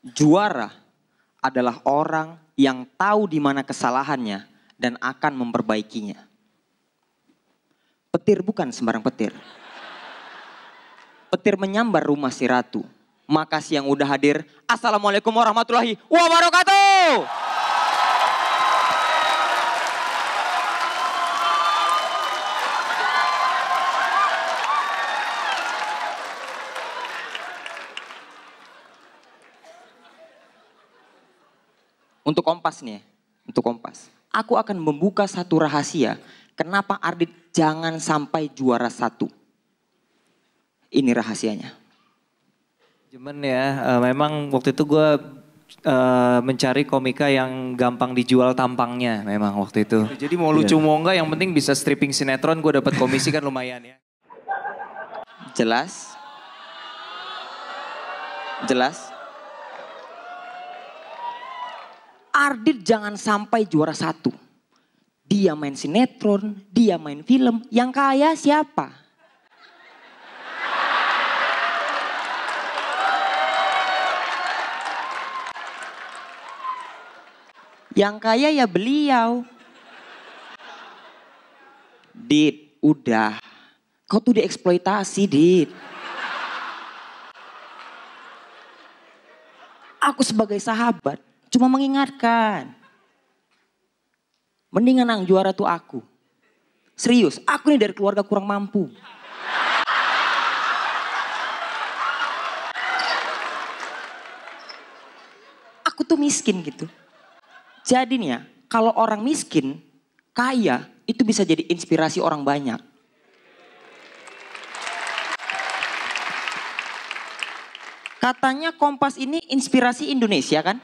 Juara adalah orang yang tahu di mana kesalahannya dan akan memperbaikinya. Petir bukan sembarang petir. Petir menyambar rumah si ratu. Makasih yang udah hadir. Assalamualaikum warahmatullahi wabarakatuh. Untuk Kompas nih ya, untuk Kompas. Aku akan membuka satu rahasia, kenapa Ardit jangan sampai juara satu. Ini rahasianya. Cuman ya, uh, memang waktu itu gue uh, mencari komika yang gampang dijual tampangnya memang waktu itu. Iya, jadi mau lucu yeah. mau enggak yang penting bisa stripping sinetron gue dapat komisi kan lumayan ya. Jelas. Jelas. Ardit jangan sampai juara satu. Dia main sinetron, dia main film. Yang kaya siapa? Yang kaya ya beliau. Dit, udah. Kau tuh dieksploitasi, Dit. Aku sebagai sahabat Cuma mengingatkan. Mendingan yang juara tuh aku. Serius, aku ini dari keluarga kurang mampu. Aku tuh miskin gitu. Jadinya, kalau orang miskin, kaya, itu bisa jadi inspirasi orang banyak. Katanya Kompas ini inspirasi Indonesia kan?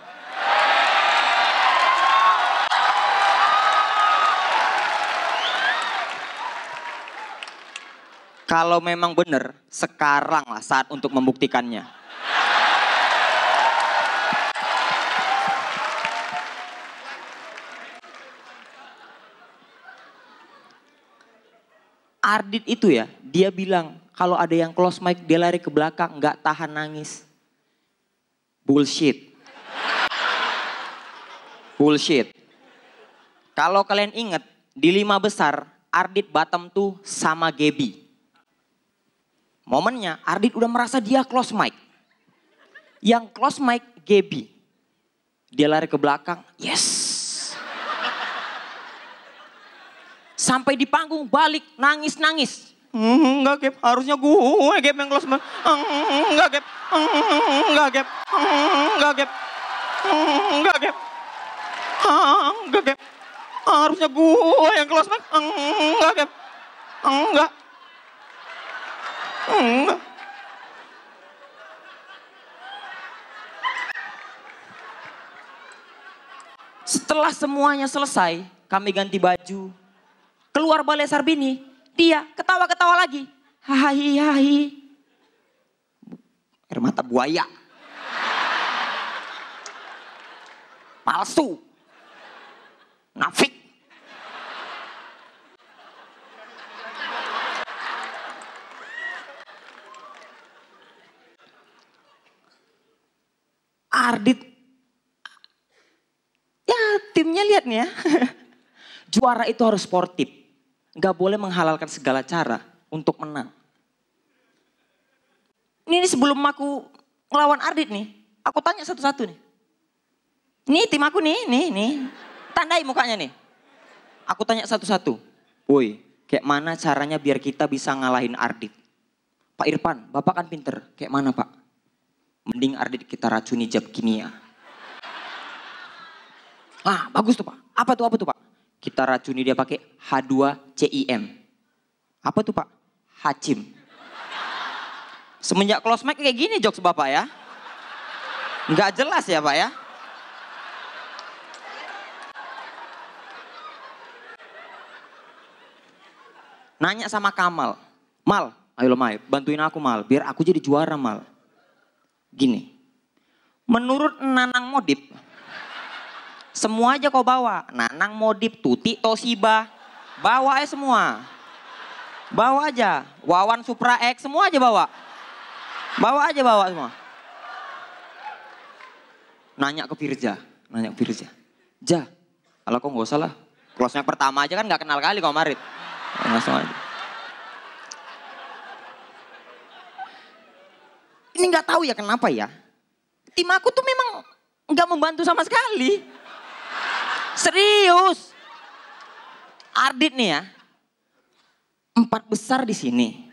Kalau memang benar, sekarang lah saat untuk membuktikannya. Ardit itu ya, dia bilang kalau ada yang close mic dia lari ke belakang, nggak tahan nangis. Bullshit. Bullshit. Kalau kalian inget, di lima besar, Ardit Batam tuh sama Gebi. Momennya Ardit udah merasa dia close mic. Yang close mic Gaby. Dia lari ke belakang, yes. Sampai di panggung balik nangis-nangis. Mm-hmm, enggak Gap, harusnya gue eh, Gap yang close mic. Mm-hmm, enggak Gap, mm-hmm, enggak Gap, enggak Gap, enggak Gap. Ah, enggak Gap, harusnya gue eh, yang close mic. Enggak Gap, enggak. Hmm. Setelah semuanya selesai, kami ganti baju. Keluar balai Sarbini, dia ketawa-ketawa lagi. Hahi, hahi. Air mata buaya. Palsu. Nafik. Ardit. Ya timnya lihat nih ya. Juara itu harus sportif. Gak boleh menghalalkan segala cara untuk menang. Ini, ini sebelum aku ngelawan Ardit nih. Aku tanya satu-satu nih. Nih tim aku nih, nih, nih. Tandai mukanya nih. Aku tanya satu-satu. Woi, kayak mana caranya biar kita bisa ngalahin Ardit? Pak Irfan, Bapak kan pinter. Kayak mana Pak? Mending Ardit kita racuni jab kimia. Ah, bagus tuh Pak. Apa tuh, apa tuh Pak? Kita racuni dia pakai H2CIM. Apa tuh Pak? Hacim. Semenjak close mic kayak gini jokes Bapak ya. Nggak jelas ya Pak ya. Nanya sama Kamal. Mal, ayo lo Mal, bantuin aku Mal, biar aku jadi juara Mal. Gini, menurut Nanang Modip, semua aja kau bawa. Nanang Modip, Tuti, Toshiba, bawa aja semua. Bawa aja, Wawan Supra X, semua aja bawa. Bawa aja bawa semua. Nanya ke Firja, nanya ke Firja. Ja, kalau kau nggak usah lah. Close-nya pertama aja kan nggak kenal kali kau Marit. Langsung aja. sih nggak tahu ya kenapa ya. Tim aku tuh memang nggak membantu sama sekali. Serius. Ardit nih ya. Empat besar di sini.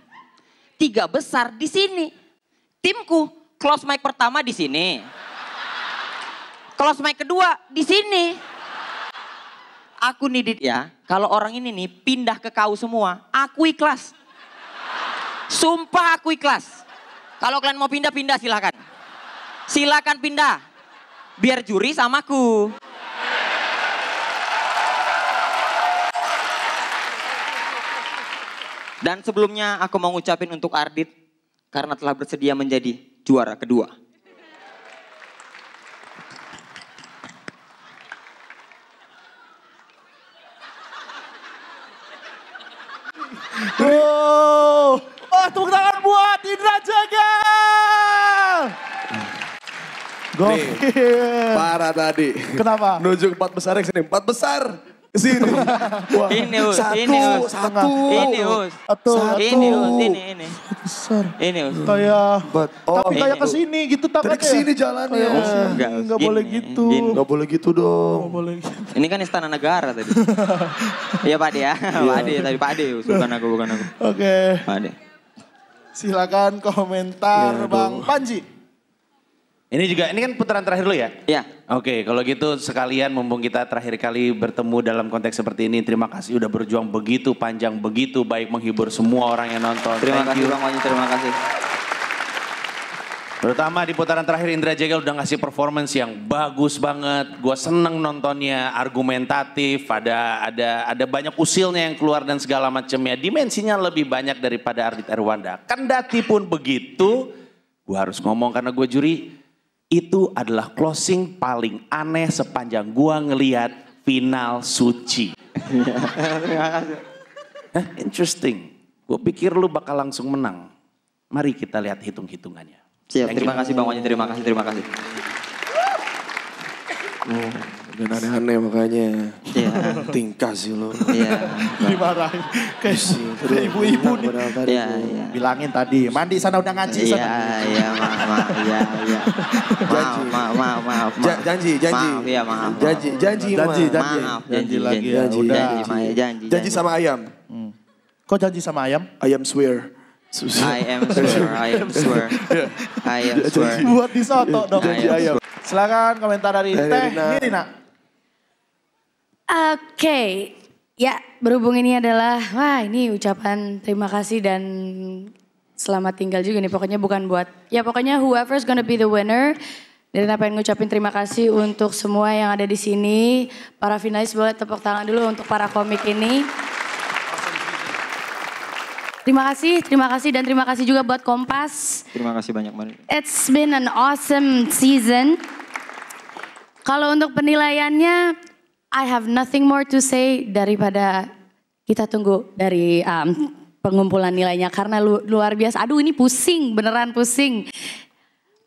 Tiga besar di sini. Timku close mic pertama di sini. Close mic kedua di sini. Aku nih ya, kalau orang ini nih pindah ke kau semua, aku ikhlas. Sumpah aku ikhlas. Kalau kalian mau pindah, pindah silakan. Silakan pindah. Biar juri samaku. Dan sebelumnya aku mau ngucapin untuk Ardit karena telah bersedia menjadi juara kedua. Gokil. para tadi. Kenapa? Nunjuk empat besar yang sini. Empat besar. Sini. Wah. Ini us. Satu. Ini us. Satu. Ini us. Satu. Ini us. Ini ini. Besar. Ini us. But, Oh, tapi kayak ke sini gitu tangannya. Tadi ke sini jalannya. Kayak, oh, enggak, enggak Gak boleh gitu. Gini. Gak boleh gitu dong. Gak boleh gitu. Ini kan istana negara tadi. Iya Pak Ade ya. Iya. Pak Ade tapi Pak Ade. Bukan aku bukan aku. Oke. Okay. Pak Ade. Silakan komentar ya, Bang Panji. Ini juga, ini kan putaran terakhir lo ya? Iya. Oke, okay, kalau gitu sekalian mumpung kita terakhir kali bertemu dalam konteks seperti ini, terima kasih udah berjuang begitu panjang, begitu baik menghibur semua orang yang nonton. Terima Thank kasih Bang terima kasih. Terutama di putaran terakhir Indra Jegel udah ngasih performance yang bagus banget. Gue seneng nontonnya, argumentatif, ada ada ada banyak usilnya yang keluar dan segala macamnya. Dimensinya lebih banyak daripada Ardit Erwanda. Kendati pun begitu, gue harus ngomong karena gue juri itu adalah closing paling aneh sepanjang gua ngeliat final suci. interesting. Gue pikir lu bakal langsung menang. Mari kita lihat hitung-hitungannya. terima kasih Bang Wanya, terima kasih, terima kasih. Dan aneh-aneh makanya. Iya. Tingkah sih lo. Iya. Nah, Dimarahin. Iya, Kayak iya, ibu-ibu nih. Iya, iya. Bilangin tadi, mandi sana udah ngaji iya, sana. Iya, iya, maaf, iya, iya. Maaf, maaf, maaf, maaf. Ja, janji, janji. Maaf, iya, maaf. Janji, janji, janji, janji. Maaf, janji, janji lagi. Janji, ya, janji, udah. janji, janji, janji, janji sama ayam. Hmm. Kok janji sama ayam? Ayam swear. I am swear, I am swear. I am swear. Buat disoto, dong. Janji ayam. Silakan komentar dari Teh Nirina. Oke, okay. ya berhubung ini adalah, wah ini ucapan terima kasih dan selamat tinggal juga nih. Pokoknya bukan buat, ya pokoknya whoever's gonna be the winner. Dan apa yang ngucapin terima kasih untuk semua yang ada di sini. Para finalis boleh tepuk tangan dulu untuk para komik ini. Terima kasih, terima kasih dan terima kasih juga buat Kompas. Terima kasih banyak banget. It's been an awesome season. Kalau untuk penilaiannya, I have nothing more to say daripada kita tunggu dari um, pengumpulan nilainya karena lu, luar biasa. Aduh ini pusing, beneran pusing.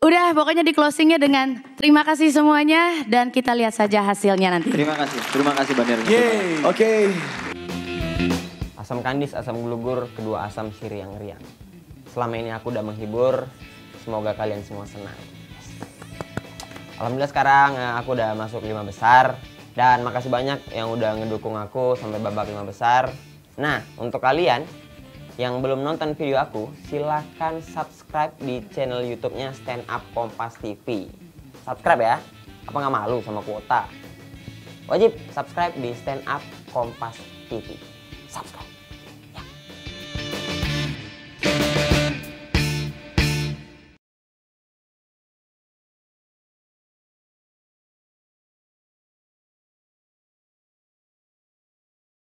Udah pokoknya di closingnya dengan terima kasih semuanya dan kita lihat saja hasilnya nanti. Terima kasih, terima kasih Bandar. oke. Okay. Asam kandis, asam glugur, kedua asam yang riang Selama ini aku udah menghibur, semoga kalian semua senang. Alhamdulillah sekarang eh, aku udah masuk lima besar, dan makasih banyak yang udah ngedukung aku sampai babak lima besar. Nah, untuk kalian yang belum nonton video aku, silahkan subscribe di channel YouTube-nya Stand Up Kompas TV. Subscribe ya, apa nggak malu sama kuota? Wajib subscribe di Stand Up Kompas TV. Subscribe.